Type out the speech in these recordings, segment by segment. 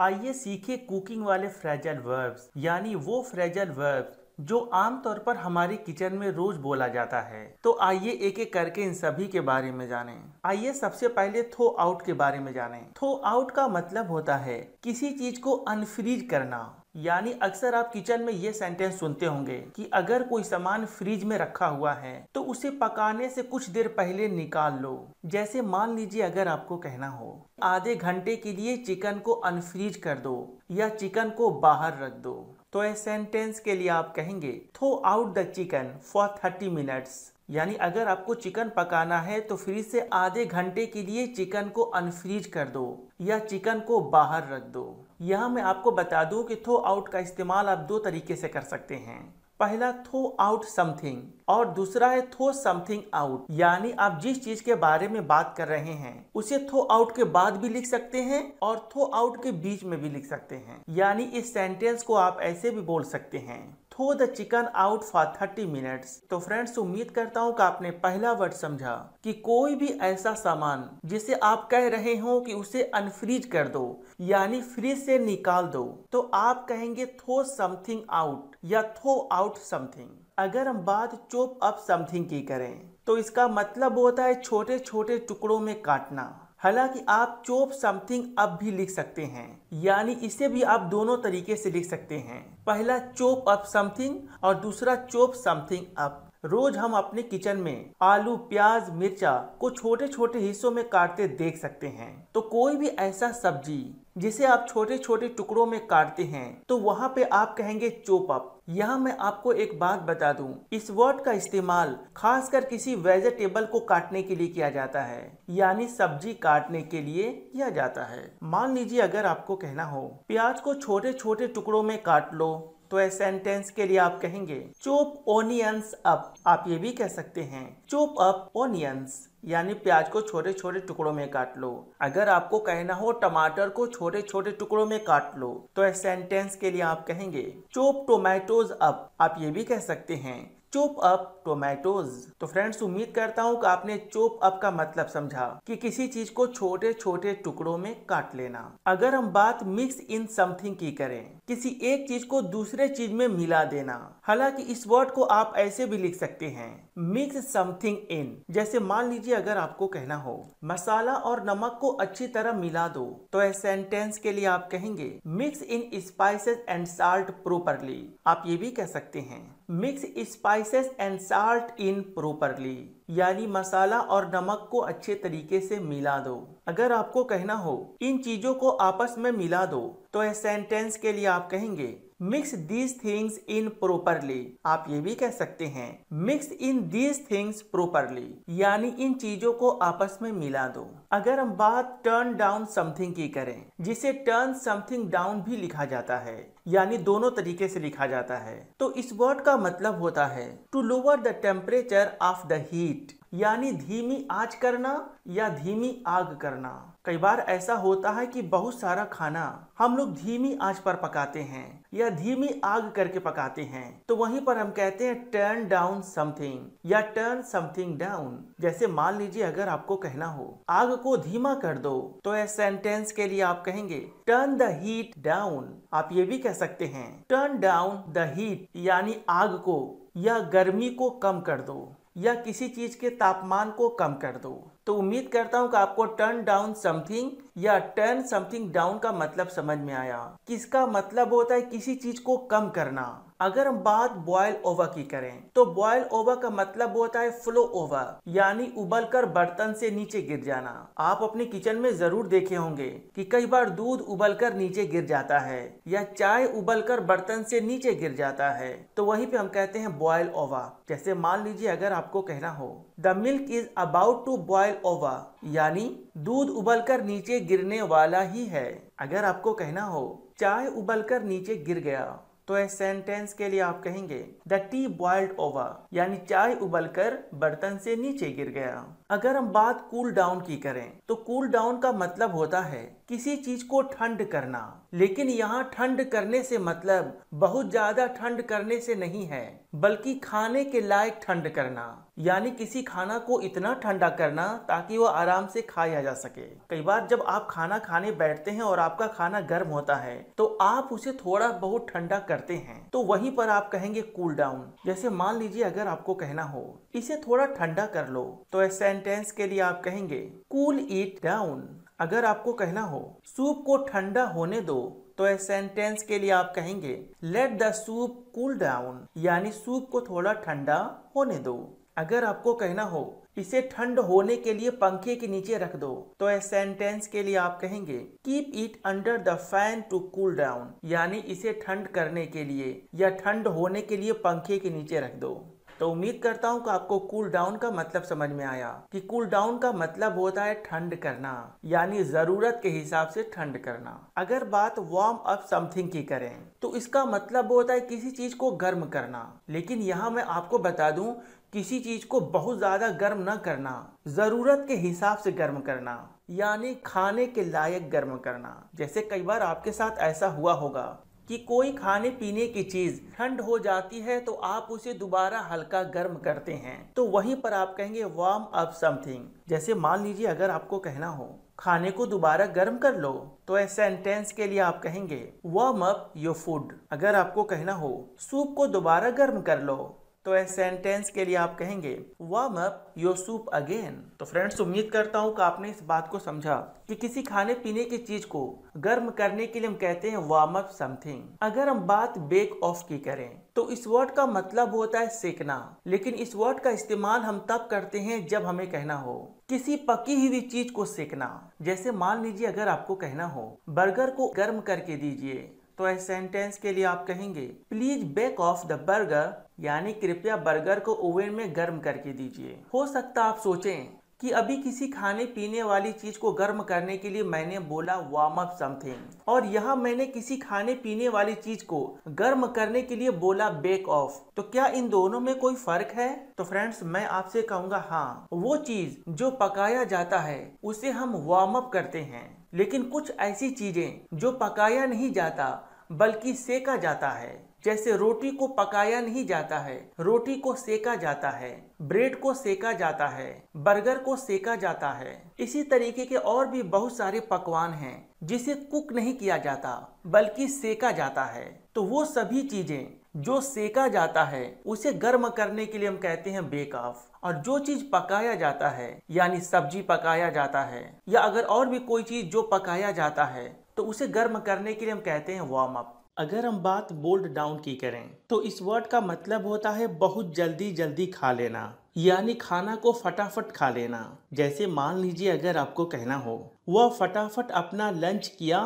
आइए सीखे कुकिंग वाले फ्रेजल वर्ब्स यानी वो फ्रेजल वर्ब्स जो आमतौर पर हमारे किचन में रोज बोला जाता है तो आइए एक एक करके इन सभी के बारे में जानें। आइए सबसे पहले थ्रो आउट के बारे में जानें। थ्रो आउट का मतलब होता है किसी चीज को अनफ्रीज करना यानी अक्सर आप किचन में ये सेंटेंस सुनते होंगे कि अगर कोई सामान फ्रिज में रखा हुआ है तो उसे पकाने से कुछ देर पहले निकाल लो जैसे मान लीजिए अगर आपको कहना हो आधे घंटे के लिए चिकन को अनफ्रीज कर दो या चिकन को बाहर रख दो तो इस सेंटेंस के लिए आप कहेंगे throw out the chicken for thirty minutes यानी अगर आपको चिकन पकाना है तो फ्रिज से आधे घंटे के लिए चिकन को अनफ्रीज कर दो या चिकन को बाहर रख दो यहाँ मैं आपको बता दूँ कि थ्रो आउट का इस्तेमाल आप दो तरीके से कर सकते हैं पहला थ्रो आउट समथिंग और दूसरा है थ्रो समथिंग आउट यानी आप जिस चीज के बारे में बात कर रहे हैं उसे थ्रो आउट के बाद भी लिख सकते हैं और थ्रो आउट के बीच में भी लिख सकते हैं यानी इस सेंटेंस को आप ऐसे भी बोल सकते हैं throw the chicken out for 30 minutes तो फ्रेंड्स उम्मीद करता हूँ कि आपने पहला वर्ड समझा कि कोई भी ऐसा सामान जिसे आप कह रहे हो कि उसे अनफ्रीज कर दो यानी फ्रीज से निकाल दो तो आप कहेंगे थ्रो समथिंग आउट या थ्रो आउट समथिंग अगर हम बात चोप अप समथिंग की करें तो इसका मतलब होता है छोटे छोटे टुकड़ों में काटना हालांकि आप चोप समथिंग अप भी लिख सकते हैं यानी इसे भी आप दोनों तरीके से लिख सकते हैं पहला चोप अप समथिंग और दूसरा चोप समथिंग अप रोज हम अपने किचन में आलू प्याज मिर्चा को छोटे छोटे हिस्सों में काटते देख सकते हैं तो कोई भी ऐसा सब्जी जिसे आप छोटे छोटे टुकड़ों में काटते हैं तो वहाँ पे आप कहेंगे चोपअप यहाँ मैं आपको एक बात बता दूं इस वर्ड का इस्तेमाल खासकर किसी वेजिटेबल को काटने के लिए किया जाता है यानी सब्जी काटने के लिए किया जाता है मान लीजिए अगर आपको कहना हो प्याज को छोटे छोटे टुकड़ों में काट लो तो ऐसे सेंटेंस के लिए आप कहेंगे चोप ओनियंस अप आप ये भी कह सकते हैं चोप अप ओनियंस यानी प्याज को छोटे छोटे टुकड़ों में काट लो अगर आपको कहना हो टमाटर को छोटे छोटे टुकड़ों में काट लो तो इस सेंटेंस के लिए आप कहेंगे चोप टोमेटोज अप आप ये भी कह सकते हैं चोप अप टोमेटोज तो फ्रेंड्स उम्मीद करता हूँ कि आपने चोप अप का मतलब समझा कि किसी चीज को छोटे छोटे टुकड़ों में काट लेना अगर हम बात मिक्स इन समथिंग की करें किसी एक चीज को दूसरे चीज में मिला देना हालांकि इस वर्ड को आप ऐसे भी लिख सकते हैं मिक्स समथिंग इन जैसे मान लीजिए अगर आपको कहना हो मसाला और नमक को अच्छी तरह मिला दो तो इस सेंटेंस के लिए आप कहेंगे mix in spices and salt properly आप ये भी कह सकते हैं mix spices and salt in properly यानी मसाला और नमक को अच्छे तरीके से मिला दो अगर आपको कहना हो इन चीजों को आपस में मिला दो तो इस सेंटेंस के लिए आप कहेंगे mix these things in properly आप ये भी कह सकते हैं mix in these things properly यानी इन चीजों को आपस में मिला दो अगर हम बात टर्न डाउन समथिंग की करें जिसे टर्न समथिंग डाउन भी लिखा जाता है यानी दोनों तरीके से लिखा जाता है तो इस वर्ड का मतलब होता है to lower the temperature of the heat यानी धीमी आज करना या धीमी आग करना कई बार ऐसा होता है कि बहुत सारा खाना हम लोग धीमी आंच पर पकाते हैं या धीमी आग करके पकाते हैं तो वहीं पर हम कहते हैं टर्न डाउन समथिंग या टर्न समथिंग डाउन जैसे मान लीजिए अगर आपको कहना हो आग को धीमा कर दो तो ऐसे सेंटेंस के लिए आप कहेंगे टर्न द हीट डाउन आप ये भी कह सकते हैं टर्न डाउन द हीट यानी आग को या गर्मी को कम कर दो या किसी चीज के तापमान को कम कर दो तो उम्मीद करता हूँ कि आपको टर्न डाउन समथिंग या टर्न समथिंग डाउन का मतलब समझ में आया किसका मतलब होता है किसी चीज को कम करना अगर हम बात बॉयल ओवर की करें तो बॉयल ओवर का मतलब होता है फ्लो ओवर यानी उबल कर बर्तन से नीचे गिर जाना आप अपने किचन में जरूर देखे होंगे कि कई बार दूध उबल कर नीचे गिर जाता है या चाय उबल कर बर्तन से नीचे गिर जाता है तो वहीं पे हम कहते हैं बॉयल ओवर जैसे मान लीजिए अगर आपको कहना हो the milk is about to boil over यानी दूध उबलकर नीचे गिरने वाला ही है अगर आपको कहना हो चाय उबलकर नीचे गिर गया तो इस सेंटेंस के लिए आप कहेंगे द टी बॉइल्ड ओवर यानी चाय उबलकर बर्तन से नीचे गिर गया अगर हम बात कूल डाउन की करें तो कूल डाउन का मतलब होता है किसी चीज को ठंड करना लेकिन यहाँ ठंड करने से मतलब बहुत ज्यादा ठंड करने से नहीं है बल्कि खाने के लायक ठंड करना यानी किसी खाना को इतना ठंडा करना ताकि वो आराम से खाया जा सके कई बार जब आप खाना खाने बैठते हैं और आपका खाना गर्म होता है तो आप उसे थोड़ा बहुत ठंडा करते हैं तो वहीं पर आप कहेंगे कूल डाउन जैसे मान लीजिए अगर आपको कहना हो इसे थोड़ा ठंडा कर लो तो ऐसे सेंटेंस के लिए आप कहेंगे कूल इट डाउन अगर आपको कहना हो सूप को ठंडा होने दो तो इस सेंटेंस के लिए आप कहेंगे let the soup cool down यानी सूप को थोड़ा ठंडा होने दो अगर आपको कहना हो इसे ठंड होने के लिए पंखे के नीचे रख दो तो इस सेंटेंस के लिए आप कहेंगे keep it under the fan to cool down यानी इसे ठंड करने के लिए या ठंड होने के लिए पंखे के नीचे रख दो तो उम्मीद करता हूँ कि आपको कूल डाउन का मतलब समझ में आया कि कूल डाउन का मतलब होता है ठंड करना यानी जरूरत के हिसाब से ठंड करना अगर बात वार्म अप समथिंग की करें तो इसका मतलब होता है किसी चीज को गर्म करना लेकिन यहाँ मैं आपको बता दूं किसी चीज को बहुत ज्यादा गर्म न करना जरूरत के हिसाब से गर्म करना यानी खाने के लायक गर्म करना जैसे कई बार आपके साथ ऐसा हुआ होगा कि कोई खाने पीने की चीज़ ठंड हो जाती है तो आप उसे दोबारा हल्का गर्म करते हैं तो वहीं पर आप कहेंगे वार्म अप समथिंग जैसे मान लीजिए अगर आपको कहना हो खाने को दोबारा गर्म कर लो तो ऐसे सेंटेंस के लिए आप कहेंगे वार्म अप योर फूड अगर आपको कहना हो सूप को दोबारा गर्म कर लो तो इस सेंटेंस के लिए आप कहेंगे warm up your soup again तो फ्रेंड्स उम्मीद करता हूँ कि आपने इस बात को समझा कि किसी खाने पीने की चीज को गर्म करने के लिए हम कहते हैं वार्म अप समथिंग अगर हम बात बेक ऑफ की करें तो इस वर्ड का मतलब होता है सेकना लेकिन इस वर्ड का इस्तेमाल हम तब करते हैं जब हमें कहना हो किसी पकी हुई चीज को सेकना जैसे मान लीजिए अगर आपको कहना हो बर्गर को गर्म करके दीजिए तो इस सेंटेंस के लिए आप कहेंगे please bake off the burger यानी कृपया बर्गर को ओवन में गर्म करके दीजिए हो सकता आप सोचें कि अभी किसी खाने पीने वाली चीज को गर्म करने के लिए मैंने बोला वार्म अप समथिंग और यहाँ मैंने किसी खाने पीने वाली चीज को गर्म करने के लिए बोला बेक ऑफ तो क्या इन दोनों में कोई फर्क है तो फ्रेंड्स मैं आपसे कहूँगा हाँ वो चीज जो पकाया जाता है उसे हम वार्म अप करते हैं लेकिन कुछ ऐसी चीजें जो पकाया नहीं जाता बल्कि सेका जाता है जैसे रोटी को पकाया नहीं जाता है रोटी को सेका जाता है ब्रेड को सेका जाता है बर्गर को सेका जाता है इसी तरीके के और भी बहुत सारे पकवान हैं जिसे कुक नहीं किया जाता बल्कि सेका जाता है तो वो सभी चीजें जो सेका जाता है उसे गर्म करने के लिए हम कहते हैं बेक ऑफ और जो चीज पकाया जाता है यानी सब्जी पकाया जाता है या अगर और भी कोई चीज जो पकाया जाता है तो उसे गर्म करने के लिए हम कहते हैं वार्म अप अगर हम बात बोल्ड डाउन की करें तो इस वर्ड का मतलब होता है बहुत जल्दी जल्दी खा लेना यानी खाना को फटाफट खा लेना जैसे मान लीजिए अगर आपको कहना हो वह फटाफट अपना लंच किया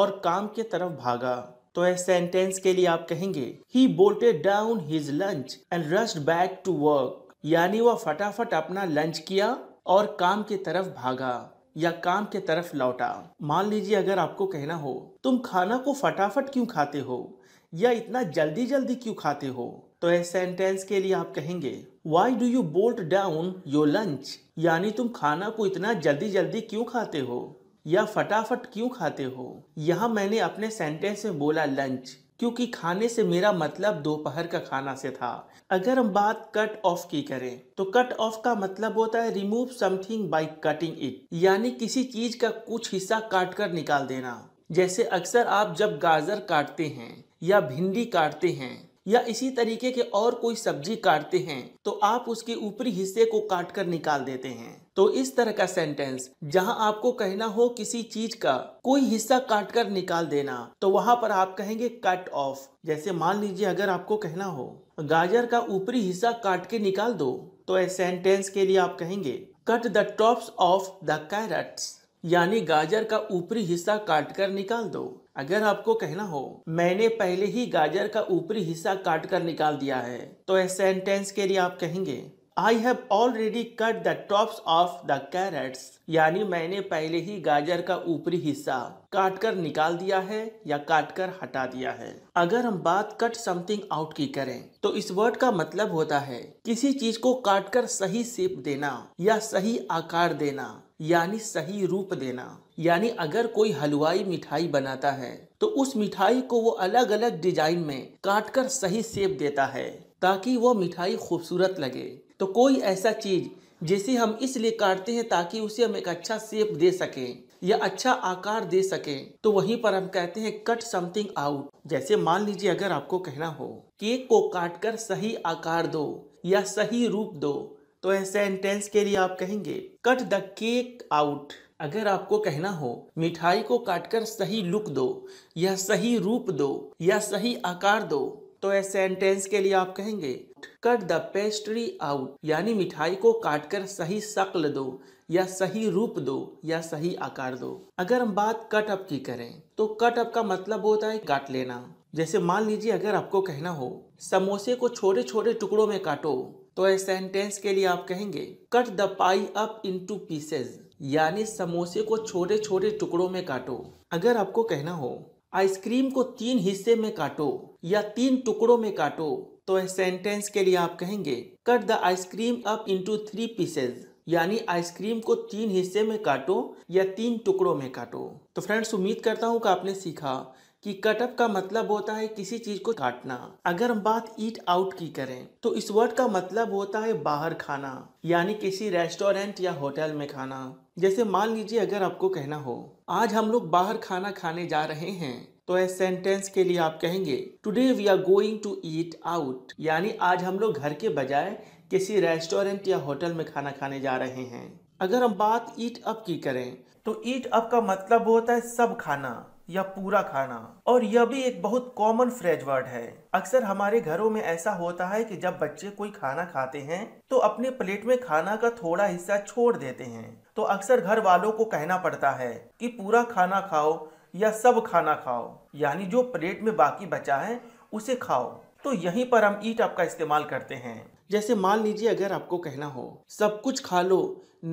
और काम के तरफ भागा तो इस सेंटेंस के लिए आप कहेंगे he bolted down his lunch and rushed back to work यानी वह फटाफट अपना लंच किया और काम की तरफ भागा या काम के तरफ लौटा मान लीजिए अगर आपको कहना हो तुम खाना को फटाफट क्यों खाते हो या इतना जल्दी जल्दी क्यों खाते हो तो इस सेंटेंस के लिए आप कहेंगे why do you bolt down your lunch यानी तुम खाना को इतना जल्दी जल्दी क्यों खाते हो या फटाफट क्यों खाते हो यहाँ मैंने अपने सेंटेंस में बोला लंच क्योंकि खाने से मेरा मतलब दोपहर का खाना से था अगर हम बात कट ऑफ की करें तो कट ऑफ का मतलब होता है remove something by cutting it यानी किसी चीज का कुछ हिस्सा काट कर निकाल देना जैसे अक्सर आप जब गाजर काटते हैं या भिंडी काटते हैं या इसी तरीके के और कोई सब्जी काटते हैं तो आप उसके ऊपरी हिस्से को काट कर निकाल देते हैं तो इस तरह का सेंटेंस जहां आपको कहना हो किसी चीज का कोई हिस्सा काट कर निकाल देना तो वहां पर आप कहेंगे कट ऑफ जैसे मान लीजिए अगर आपको कहना हो गाजर का ऊपरी हिस्सा काट के निकाल दो तो इस सेंटेंस के लिए आप कहेंगे cut the tops off the carrot यानी गाजर का ऊपरी हिस्सा काट कर निकाल दो अगर आपको कहना हो मैंने पहले ही गाजर का ऊपरी हिस्सा काट कर निकाल दिया है तो इस सेंटेंस के लिए आप कहेंगे I have already cut the tops off the carrots यानी मैंने पहले ही गाजर का ऊपरी हिस्सा काट कर निकाल दिया है या काट कर हटा दिया है अगर हम बात कट समथिंग आउट की करें तो इस वर्ड का मतलब होता है किसी चीज को काट कर सही शेप देना या सही आकार देना यानी सही रूप देना यानी अगर कोई हलवाई मिठाई बनाता है तो उस मिठाई को वो अलग अलग डिजाइन में काटकर सही सेप देता है ताकि वो मिठाई खूबसूरत लगे तो कोई ऐसा चीज़ जिसे हम इसलिए काटते हैं ताकि उसे हम एक अच्छा सेप दे सकें या अच्छा आकार दे सकें तो वहीं पर हम कहते हैं कट समथिंग आउट जैसे मान लीजिए अगर आपको कहना हो केक को काटकर सही आकार दो या सही रूप दो तो ऐसे सेंटेंस के लिए आप कहेंगे कट द केक आउट अगर आपको कहना हो मिठाई को काटकर सही लुक दो या सही रूप दो या सही आकार दो तो ऐसे सेंटेंस के लिए आप कहेंगे कट द पेस्ट्री आउट यानी मिठाई को काटकर सही शक्ल दो या सही रूप दो या सही आकार दो अगर हम बात कट अप की करें तो कट अप का मतलब होता है काट लेना जैसे मान लीजिए अगर आपको कहना हो समोसे को छोटे छोटे टुकड़ों में काटो तो इस सेंटेंस के लिए आप कहेंगे cut the pie up into pieces यानी समोसे को छोटे छोटे टुकड़ों में काटो अगर आपको कहना हो आइसक्रीम को तीन हिस्से में काटो या तीन टुकड़ों में काटो तो इस सेंटेंस के लिए आप कहेंगे cut the ice cream up into three pieces यानी आइसक्रीम को तीन हिस्से में काटो या तीन टुकड़ों में काटो तो फ्रेंड्स उम्मीद करता हूँ कि आपने सीखा कि कटअप का मतलब होता है किसी चीज को काटना अगर हम बात ईट आउट की करें तो इस वर्ड का मतलब होता है बाहर खाना यानी किसी रेस्टोरेंट या होटल में खाना जैसे मान लीजिए अगर आपको कहना हो आज हम लोग बाहर खाना खाने जा रहे हैं तो इस सेंटेंस के लिए आप कहेंगे today we are going to eat out यानी आज हम लोग घर के बजाय किसी रेस्टोरेंट या होटल में खाना खाने जा रहे हैं अगर हम बात ईट अप की करें तो ईट अप का मतलब होता है सब खाना या पूरा खाना और यह भी एक बहुत कॉमन फ्रेज वर्ड है अक्सर हमारे घरों में ऐसा होता है कि जब बच्चे कोई खाना खाते हैं तो अपने प्लेट में खाना का थोड़ा हिस्सा छोड़ देते हैं तो अक्सर घर वालों को कहना पड़ता है कि पूरा खाना खाओ या सब खाना खाओ यानी जो प्लेट में बाकी बचा है उसे खाओ तो यहीं पर हम ईट अप का इस्तेमाल करते हैं जैसे मान लीजिए अगर आपको कहना हो सब कुछ खा लो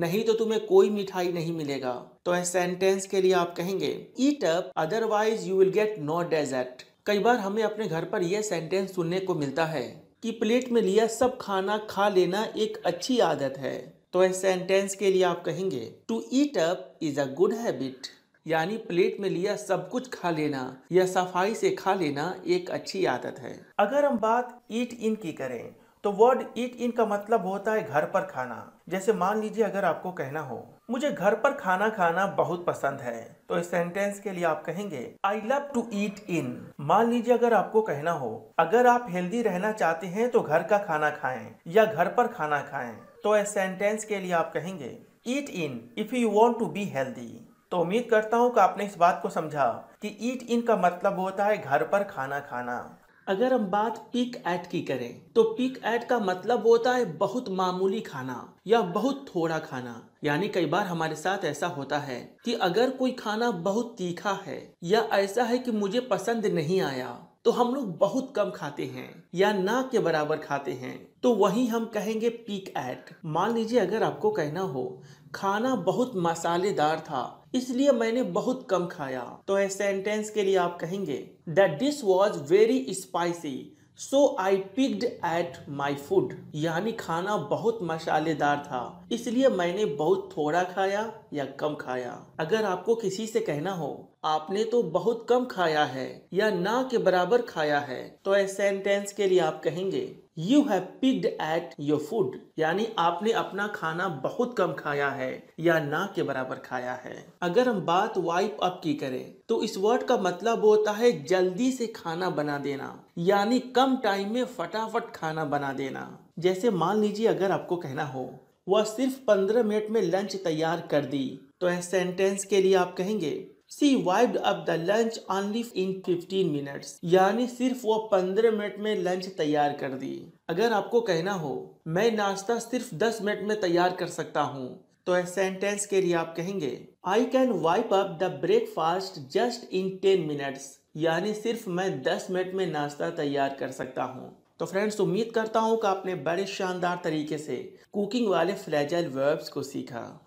नहीं तो तुम्हें कोई मिठाई नहीं मिलेगा तो इस सेंटेंस के लिए आप कहेंगे eat up otherwise you will get no dessert कई बार हमें अपने घर पर यह सेंटेंस सुनने को मिलता है कि प्लेट में लिया सब खाना खा लेना एक अच्छी आदत है तो इस सेंटेंस के लिए आप कहेंगे to eat up is a good habit यानी प्लेट में लिया सब कुछ खा लेना या सफाई से खा लेना एक अच्छी आदत है अगर हम बात ईट इन की करें तो वर्ड ईट इन का मतलब होता है घर पर खाना जैसे मान लीजिए अगर आपको कहना हो मुझे घर पर खाना खाना बहुत पसंद है तो इस सेंटेंस के लिए आप कहेंगे आई लव टू ईट इन मान लीजिए अगर आपको कहना हो अगर आप हेल्दी रहना चाहते हैं तो घर का खाना खाएं या घर पर खाना खाएं तो इस सेंटेंस के लिए आप कहेंगे eat in if you want to be healthy तो उम्मीद करता हूँ कि आपने इस बात को समझा कि ईट इन का मतलब होता है घर पर खाना खाना अगर हम बात पीक एट की करें तो पीक एट का मतलब होता है बहुत मामूली खाना या बहुत थोड़ा खाना यानी कई बार हमारे साथ ऐसा होता है कि अगर कोई खाना बहुत तीखा है या ऐसा है कि मुझे पसंद नहीं आया तो हम लोग बहुत कम खाते हैं या ना के बराबर खाते हैं तो वही हम कहेंगे पीक एट मान लीजिए अगर आपको कहना हो खाना बहुत मसालेदार था इसलिए मैंने बहुत कम खाया तो ऐसे सेंटेंस के लिए आप कहेंगे that dish was very spicy so I picked at my food यानी खाना बहुत मसालेदार था इसलिए मैंने बहुत थोड़ा खाया या कम खाया अगर आपको किसी से कहना हो आपने तो बहुत कम खाया है या ना के बराबर खाया है तो इस सेंटेंस के लिए आप कहेंगे you have pigged at your food यानी आपने अपना खाना बहुत कम खाया है या ना के बराबर खाया है अगर हम बात वाइप अप की करें तो इस वर्ड का मतलब होता है जल्दी से खाना बना देना यानी कम टाइम में फटाफट खाना बना देना जैसे मान लीजिए अगर आपको कहना हो वह सिर्फ पंद्रह मिनट में लंच तैयार कर दी तो इस सेंटेंस के लिए आप कहेंगे she wiped up the lunch only in 15 minutes यानी सिर्फ वो 15 मिनट में लंच तैयार कर दी अगर आपको कहना हो मैं नाश्ता सिर्फ 10 मिनट में तैयार कर सकता हूँ तो इस सेंटेंस के लिए आप कहेंगे I can wipe up the breakfast just in 10 minutes यानी सिर्फ मैं 10 मिनट में नाश्ता तैयार कर सकता हूँ तो फ्रेंड्स उम्मीद करता हूँ कि आपने बड़े शानदार तरीके से कुकिंग वाले फ्लैजल वर्ब्स को सीखा